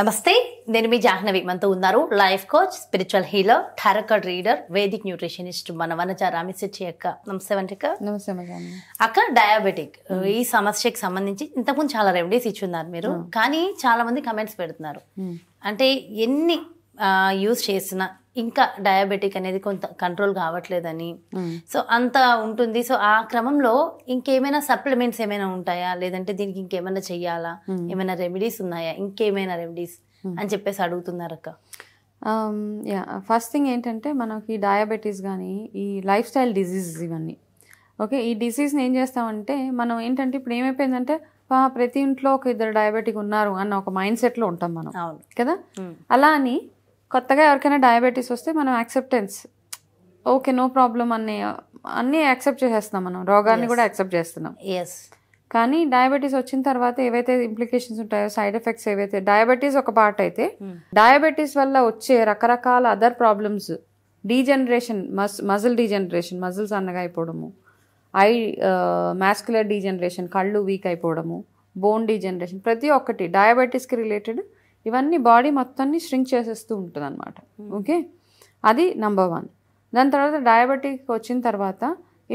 నమస్తే నేను మీ జాహ్నవి మనతో ఉన్నారు life coach spiritual healer tarot card reader Vedic nutritionist మన వనజ రామిశెట్టి అక్క నమస్తే వంటిక నమస్తే అక్క డయాబెటిక్ ఈ సమస్యకి సంబంధించి ఇంతకుముందు చాలా రెమెడీస్ ఉన్నారు మీరు కానీ చాలా మంది కమెంట్స్ పెడుతున్నారు అంటే ఎన్ని యూస్ చేసిన ఇంకా డయాబెటిక్ అనేది కొంత కంట్రోల్ కావట్లేదని సో hmm. అంత ఉంటుంది సో ఆ క్రమంలో ఇంకేమైనా సప్లిమెంట్స్ ఏమైనా ఉంటాయా లేదంటే దీనికి ఇంకేమైనా చెయ్యాలా hmm. ఏమైనా రెమెడీస్ ఉన్నాయా ఇంకేమైనా రెమెడీస్ hmm. అని చెప్పేసి అడుగుతున్నారు అక్క యా ఫస్ట్ థింగ్ ఏంటంటే మనకి డయాబెటీస్ కానీ ఈ లైఫ్ స్టైల్ డిజీజెస్ ఇవన్నీ ఓకే ఈ డిసీజ్ని ఏం చేస్తామంటే మనం ఏంటంటే ఇప్పుడు ఏమైపోయిందంటే ప్రతి ఇంట్లో ఒక ఇద్దరు డయాబెటిక్ ఉన్నారు అన్న ఒక మైండ్ సెట్లో ఉంటాం మనం కదా అలా అని కొత్తగా ఎవరికైనా డయాబెటీస్ వస్తే మనం యాక్సెప్టెన్స్ ఓకే నో ప్రాబ్లం అన్ని అన్నీ యాక్సెప్ట్ చేసేస్తున్నాం మనం రోగాన్ని కూడా యాక్సెప్ట్ చేస్తున్నాం ఎస్ కానీ డయాబెటీస్ వచ్చిన తర్వాత ఏవైతే ఇంప్లికేషన్స్ ఉంటాయో సైడ్ ఎఫెక్ట్స్ ఏవైతే డయాబెటీస్ ఒక పార్ట్ అయితే hmm. డయాబెటీస్ వల్ల వచ్చే రకరకాల అదర్ ప్రాబ్లమ్స్ డీజనరేషన్ మస్ మజిల్ డీజనరేషన్ మజిల్స్ అయిపోవడము ఐ మాస్కులర్ డీజనరేషన్ కళ్ళు వీక్ అయిపోవడము బోన్ డీజనరేషన్ ప్రతి ఒక్కటి డయాబెటీస్కి రిలేటెడ్ ఇవన్నీ బాడీ మొత్తాన్ని ష్రింక్ చేసేస్తూ ఉంటుంది అనమాట hmm. ఓకే అది నెంబర్ వన్ దాని తర్వాత డయాబెటిక్ వచ్చిన తర్వాత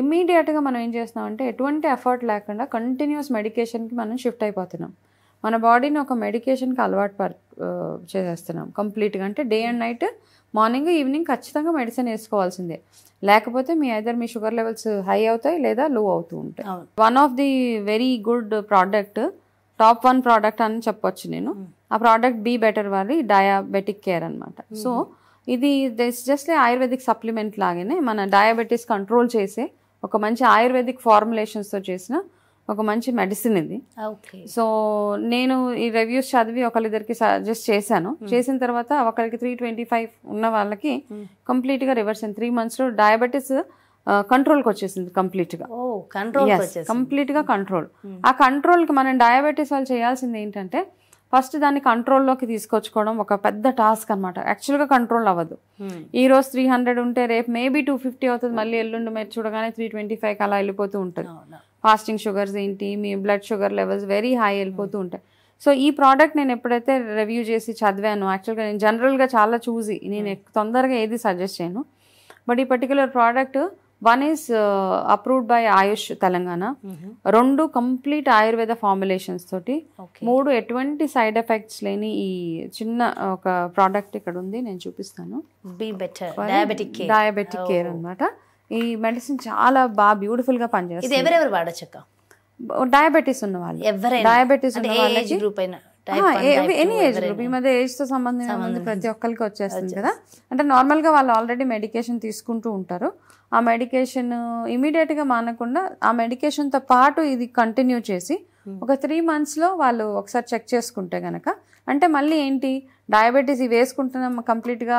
ఇమ్మీడియట్గా మనం ఏం చేస్తున్నామంటే ఎటువంటి ఎఫర్ట్ లేకుండా కంటిన్యూస్ మెడికేషన్కి మనం షిఫ్ట్ అయిపోతున్నాం మన బాడీని ఒక మెడికేషన్కి అలవాటు పర్ చేసేస్తున్నాం కంప్లీట్గా అంటే day and night morning evening ఖచ్చితంగా మెడిసిన్ వేసుకోవాల్సిందే లేకపోతే మీ ఐదర్ మీ షుగర్ లెవెల్స్ హై అవుతాయి లేదా లో అవుతూ ఉంటాయి one of the very good product top one product అని చెప్పొచ్చు నేను hmm. ఆ ప్రోడక్ట్ బీ బెటర్ వారి డయాబెటిక్ కేర్ అనమాట సో ఇది జస్ట్ ఆయుర్వేదిక్ సప్లిమెంట్ లాగానే మన డయాబెటీస్ కంట్రోల్ చేసే ఒక మంచి ఆయుర్వేదిక్ ఫార్ములేషన్స్తో చేసిన ఒక మంచి మెడిసిన్ ఇది సో నేను ఈ రివ్యూస్ చదివి ఒకరిద్దరికి సజెస్ట్ చేశాను hmm. చేసిన తర్వాత ఒకరికి త్రీ ట్వంటీ ఫైవ్ ఉన్న వాళ్ళకి కంప్లీట్గా రివర్స్ అయింది త్రీ లో డయాబెటీస్ కంట్రోల్కి uh, వచ్చేసింది కంప్లీట్గా కంట్రోల్ కంప్లీట్గా కంట్రోల్ ఆ కంట్రోల్కి మనం డయాబెటీస్ వాళ్ళు చేయాల్సింది ఏంటంటే ఫస్ట్ దాన్ని కంట్రోల్లోకి తీసుకొచ్చుకోవడం ఒక పెద్ద టాస్క్ అనమాట యాక్చువల్గా కంట్రోల్ అవ్వదు hmm. ఈ రోజు త్రీ హండ్రెడ్ ఉంటే రేపు మేబీ టూ ఫిఫ్టీ అవుతుంది hmm. మళ్ళీ ఎల్లుండి మీరు చూడగానే త్రీ ట్వంటీ ఫైవ్కి అలా వెళ్ళిపోతూ ఉంటుంది ఫాస్టింగ్ షుగర్స్ ఏంటి మీ blood sugar levels very high వెళ్ళిపోతూ hmm. ఉంటాయి సో ఈ ప్రోడక్ట్ నేను ఎప్పుడైతే రివ్యూ చేసి చదివాను యాక్చువల్గా నేను జనరల్గా చాలా చూసి నేను తొందరగా ఏది సజెస్ట్ చేయను బట్ ఈ particular product one is approved by AYUSH Telangana రెండు కంప్లీట్ ఆయుర్వేద ఫార్ములేషన్స్ తోటి మూడు ఎటువంటి సైడ్ ఎఫెక్ట్స్ లేని ఈ చిన్న uh, ఒక ప్రోడక్ట్ ఇక్కడ ఉంది నేను చూపిస్తాను డయాబెటిక్ కేర్ అనమాట ఈ మెడిసిన్ చాలా బాగా బ్యూటిఫుల్ గా పనిచేస్తుంది డయాబెటీస్ ఉన్న వాళ్ళు డయాబెటీస్ ఉన్న వాళ్ళకి ఎనీ ఏజ్ గ్రూప్ ఈ మధ్య ఏజ్ తో సంబంధం ఉంది ప్రతి ఒక్కరికి వచ్చేస్తుంది కదా అంటే నార్మల్ గా వాళ్ళు ఆల్రెడీ మెడికేషన్ తీసుకుంటూ ఉంటారు ఆ మెడికేషన్ ఇమీడియట్ గా మానకుండా ఆ మెడికేషన్ తో పాటు ఇది కంటిన్యూ చేసి hmm. ఒక త్రీ మంత్స్ లో వాళ్ళు ఒకసారి చెక్ చేసుకుంటే గనక అంటే మళ్ళీ ఏంటి డయాబెటీస్ ఇవి వేసుకుంటున్నాం కంప్లీట్గా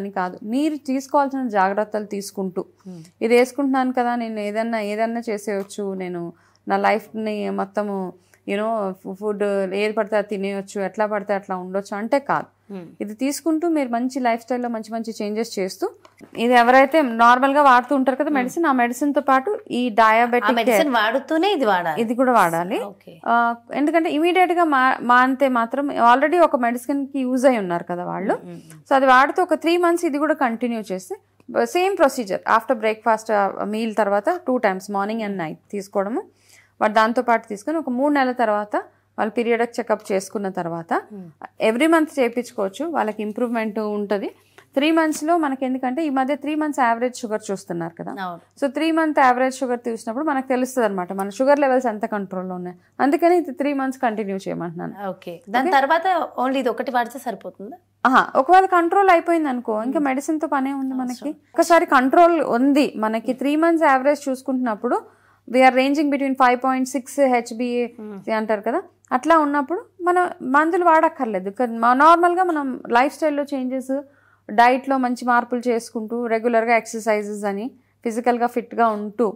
అని కాదు మీరు తీసుకోవాల్సిన జాగ్రత్తలు తీసుకుంటూ hmm. ఇది వేసుకుంటున్నాను కదా నేను ఏదన్నా ఏదన్నా చేసేయచ్చు నేను నా లైఫ్ ని మొత్తము యూనో ఫుడ్ ఏది పడితే అది తినేయచ్చు ఎట్లా పడితే అట్లా ఉండొచ్చు అంటే కాదు hmm. ఇది తీసుకుంటూ మీరు మంచి లైఫ్ స్టైల్లో మంచి మంచి చేంజెస్ చేస్తూ ఇది ఎవరైతే నార్మల్గా వాడుతూ ఉంటారు కదా మెడిసిన్ hmm. ఆ మెడిసిన్తో పాటు ఈ డయాబెటిక్ మెడిసిన్ వాడుతూనే ఇది వాడాలి ఇది కూడా వాడాలి ఎందుకంటే ఇమీడియట్గా మా మానితే మాత్రం ఆల్రెడీ ఒక మెడిసిన్కి యూజ్ అయి ఉన్నారు కదా వాళ్ళు సో hmm, అది వాడుతూ ఒక త్రీ మంత్స్ ఇది కూడా కంటిన్యూ చేస్తే same procedure after breakfast meal తర్వాత two times morning and night తీసుకోవడము దాంతో దాంతోపాటు తీసుకొని ఒక మూడు నెలల తర్వాత వాళ్ళు పీరియడ్ చెకప్ చేసుకున్న తర్వాత ఎవ్రీ మంత్ చేయించుకోవచ్చు వాళ్ళకి ఇంప్రూవ్మెంట్ ఉంటుంది త్రీ మంత్స్లో మనకి ఎందుకంటే ఈ మధ్య త్రీ మంత్స్ యావరేజ్ షుగర్ చూస్తున్నారు కదా so three month average sugar చూసినప్పుడు మనకు తెలుస్తుంది అనమాట మన షుగర్ లెవెల్స్ ఎంత కంట్రోల్లో ఉన్నాయి అందుకని ఇది త్రీ మంత్స్ కంటిన్యూ చేయమంటున్నాను ఓకే దాని తర్వాత ఓన్లీ ఇది ఒకటి వాడితే సరిపోతుంది ఒకవేళ కంట్రోల్ అయిపోయింది అనుకో ఇంకా మెడిసిన్ తో పనే ఉంది మనకి ఒకసారి కంట్రోల్ ఉంది మనకి త్రీ మంత్స్ యావరేజ్ చూసుకుంటున్నప్పుడు or ranging between five point six H B A అంటారు కదా అట్లా ఉన్నప్పుడు మనం మందులు వాడక్కర్లేదు నార్మల్గా మనం లైఫ్ స్టైల్లో చేంజెస్ డైట్లో మంచి మార్పులు చేసుకుంటూ రెగ్యులర్గా ఎక్సర్సైజెస్ అని ఫిజికల్గా ఫిట్గా ఉంటూ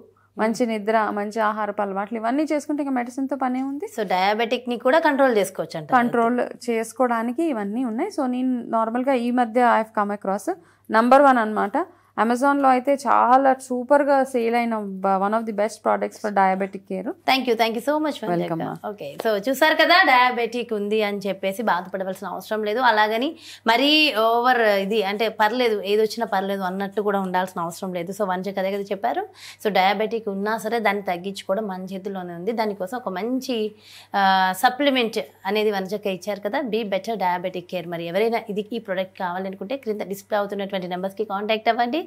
మంచి నిద్ర మంచి ఆహారపు అలవాట్లు ఇవన్నీ చేసుకుంటే ఇంకా మెడిసిన్తో పనే ఉంది సో డయాబెటిక్ని కూడా కంట్రోల్ చేసుకోవచ్చు అంటే కంట్రోల్ చేసుకోవడానికి ఇవన్నీ ఉన్నాయి సో నేను నార్మల్గా ఈ మధ్య ఐ హ్ కమ్ అక్రాస్ నంబర్ వన్ అనమాట అమెజాన్లో అయితే చాలా సూపర్గా సేల్ అయిన one of the best products for diabetic care thank you thank you so much welcome okay so చూసారు కదా డయాబెటిక్ ఉంది అని చెప్పేసి బాధపడవలసిన అవసరం లేదు అలాగని మరీ ఓవర్ ఇది అంటే పర్లేదు ఏది వచ్చినా పర్లేదు అన్నట్టు కూడా ఉండాల్సిన అవసరం లేదు సో మంచి కదే కదా చెప్పారు సో డయాబెటిక్ ఉన్నా సరే దాన్ని తగ్గించుకోవడం మన చేతిలోనే ఉంది దానికోసం ఒక మంచి సప్లిమెంట్ అనేది వంశక్క ఇచ్చారు కదా బీ బెటర్ డయాబెటిక్ కేర్ మరి ఎవరైనా ఇది ఈ ప్రోడక్ట్ కావాలనుకుంటే క్రింద డిస్ప్లే అవుతున్నటువంటి నెంబర్స్కి కాంటాక్ట్ అవ్వండి